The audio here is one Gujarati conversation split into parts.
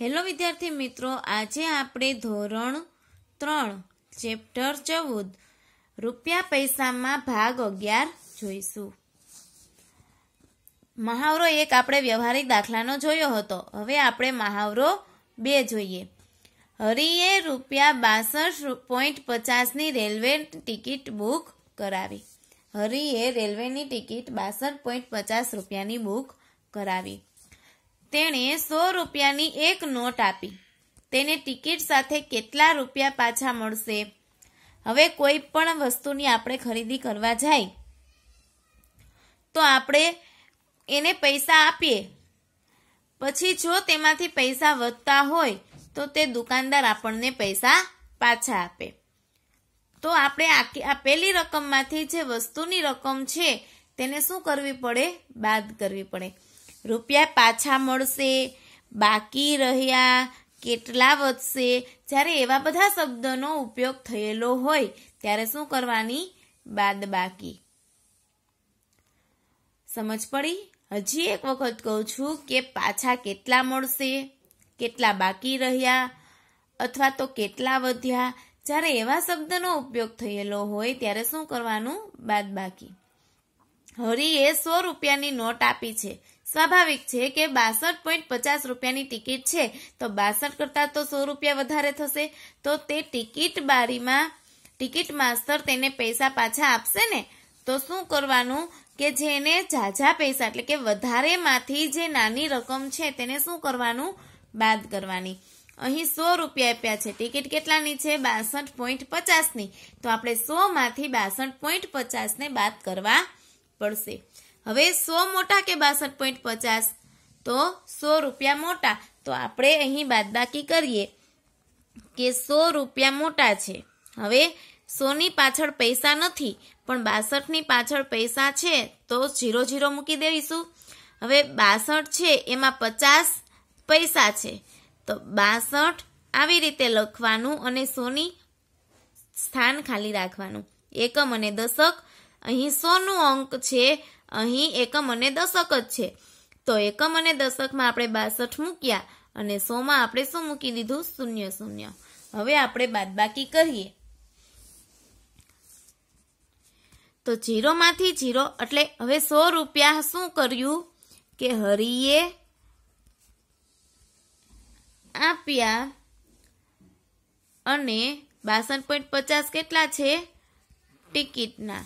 હેલો વિદ્યાર્થી મિત્રો આજે આપણે ધોરણ ત્રણ ચેપ્ટર ચૌદ રૂપિયા પૈસામાં ભાગ અગિયાર જોઈશું મહાવરો એક આપણે વ્યવહારિક દાખલાનો જોયો હતો હવે આપણે મહાવરો બે જોઈએ હરિએ રૂપિયા બાસઠ પોઈન્ટ પચાસની રેલવે ટિકિટ બુક કરાવી હરિએ રેલવેની ટિકિટ બાસઠ પોઈન્ટ પચાસ રૂપિયાની બુક કરાવી તેણે સો રૂપિયાની એક નોટ આપી તેને ટિકિટ સાથે કેટલા રૂપિયા પાછા મળશે હવે કોઈ પણ વસ્તુની આપણે ખરીદી કરવા જાય તો આપણે એને પૈસા આપીએ પછી જો તેમાંથી પૈસા વધતા હોય તો તે દુકાનદાર આપણને પૈસા પાછા આપે તો આપણે આખી આપેલી રકમમાંથી જે વસ્તુની રકમ છે તેને શું કરવી પડે બાદ કરવી પડે રૂપિયા પાછા મળશે બાકી રહ્યા કેટલા વધશે જ્યારે એવા બધા શબ્દનો ઉપયોગ થયેલો હોય ત્યારે શું કરવાની બાદ બાકી સમજ પડી હજી એક વખત કહું છું કે પાછા કેટલા મળશે કેટલા બાકી રહ્યા અથવા તો કેટલા વધ્યા જ્યારે એવા શબ્દનો ઉપયોગ થયેલો હોય ત્યારે શું કરવાનું બાદ બાકી હરિએ સો રૂપિયાની નોટ આપી છે સ્વાભાવિક છે કે બાસઠ પોઈન્ટ પચાસ રૂપિયાની ટિકિટ છે તો બાસઠ કરતાં તો સો રૂપિયા વધારે થશે તો તે ટિકિટ બારીમાં ટિકિટ માસ્તર તેને પૈસા પાછા આપશે ને તો શું કરવાનું કે જેને ઝાઝા પૈસા એટલે કે વધારેમાંથી જે નાની રકમ છે તેને શું કરવાનું બાદ કરવાની અહીં સો રૂપિયા આપ્યા છે ટિકિટ કેટલાની છે બાસઠ પોઈન્ટ પચાસની તો આપણે સોમાંથી બાસઠ પોઈન્ટ પચાસને બાદ કરવા પડશે હવે સો મોટા કે બાસઠ પોઈન્ટ પચાસ તો સો રૂપિયા મોટા તો આપણે અહીં બાદબાકી કરીએ કે સો રૂપિયા મોટા છે હવે સોની પાછળ પૈસા નથી પણ બાસઠની પાછળ પૈસા છે તો ઝીરો ઝીરો મૂકી દઈશું હવે બાસઠ છે એમાં પચાસ પૈસા છે તો બાસઠ આવી રીતે લખવાનું અને સોની સ્થાન ખાલી રાખવાનું એકમ અને દશક અહીં સોનું અંક છે અહીં એકમ અને દશક જ છે તો એકમ અને દશકમાં આપણે બાસઠ મૂક્યા અને સોમાં આપણે શું મૂકી દીધું શૂન્ય શૂન્ય હવે આપણે બાદબાકી કરીએ તો જીરોમાંથી જીરો એટલે હવે સો રૂપિયા શું કર્યું કે હરિએ આપ્યા અને બાસઠ પોઈન્ટ પચાસ કેટલા છે ટિકિટના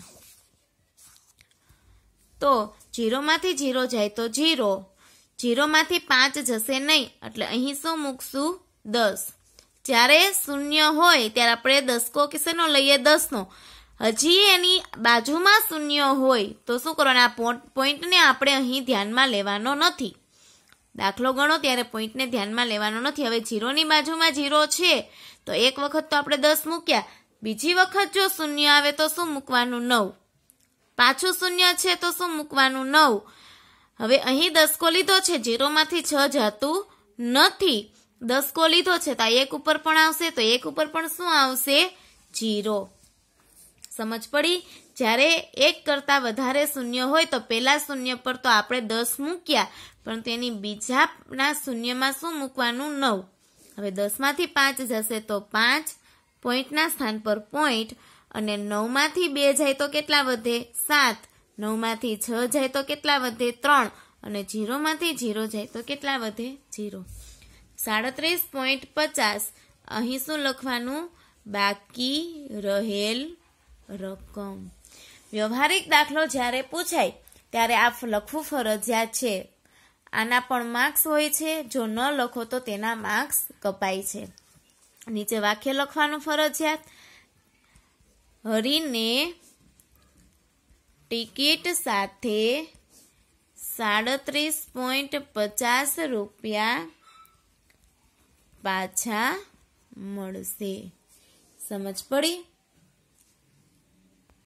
તો જીરોમાંથી જીરો જાય તો જીરો જીરોમાંથી પાંચ જશે નહીં એટલે અહીં શું મૂકશું દસ જ્યારે શૂન્ય હોય ત્યારે આપણે દસકો કિસેનો લઈએ દસનો હજી એની બાજુમાં શૂન્ય હોય તો શું કરવાના આ પોઈન્ટને આપણે અહીં ધ્યાનમાં લેવાનો નથી દાખલો ગણો ત્યારે પોઈન્ટને ધ્યાનમાં લેવાનો નથી હવે જીરોની બાજુમાં જીરો છે તો એક વખત તો આપણે દસ મૂક્યા બીજી વખત જો શૂન્ય આવે તો શું મૂકવાનું નવ પાછું શૂન્ય છે તો શું મૂકવાનું નવ હવે અહીં દસકો લીધો છે જીરોમાંથી છ જતું નથી દસકો લીધો છે તો એક ઉપર પણ આવશે તો એક ઉપર પણ શું આવશે જીરો સમજ પડી જ્યારે એક કરતાં વધારે શૂન્ય હોય તો પહેલા શૂન્ય પર તો આપણે દસ મૂક્યા પણ તેની બીજાના શૂન્યમાં શું મૂકવાનું નવ હવે દસમાંથી પાંચ જશે તો પાંચ પોઈન્ટના સ્થાન પર પોઈન્ટ અને નવમાંથી બે જાય તો કેટલા વધે સાત નવમાંથી છ જાય તો કેટલા વધે ત્રણ અને જીરોમાંથી જીરો જાય તો કેટલા વધે જીરો સાડત્રીસ પોઈન્ટ પચાસ અહીં શું લખવાનું બાકી રહેલ રકમ વ્યવહારિક દાખલો જ્યારે પૂછાય ત્યારે આ લખવું ફરજિયાત છે આના પણ માર્ક્સ હોય છે જો ન લખો તો તેના માર્ક્સ કપાય છે નીચે વાક્ય લખવાનું ફરજિયાત હરિને ટિકિટ સાથે સાડત્રીસ પોઈન્ટ પચાસ રૂપિયા પાછા મળશે સમજ પડી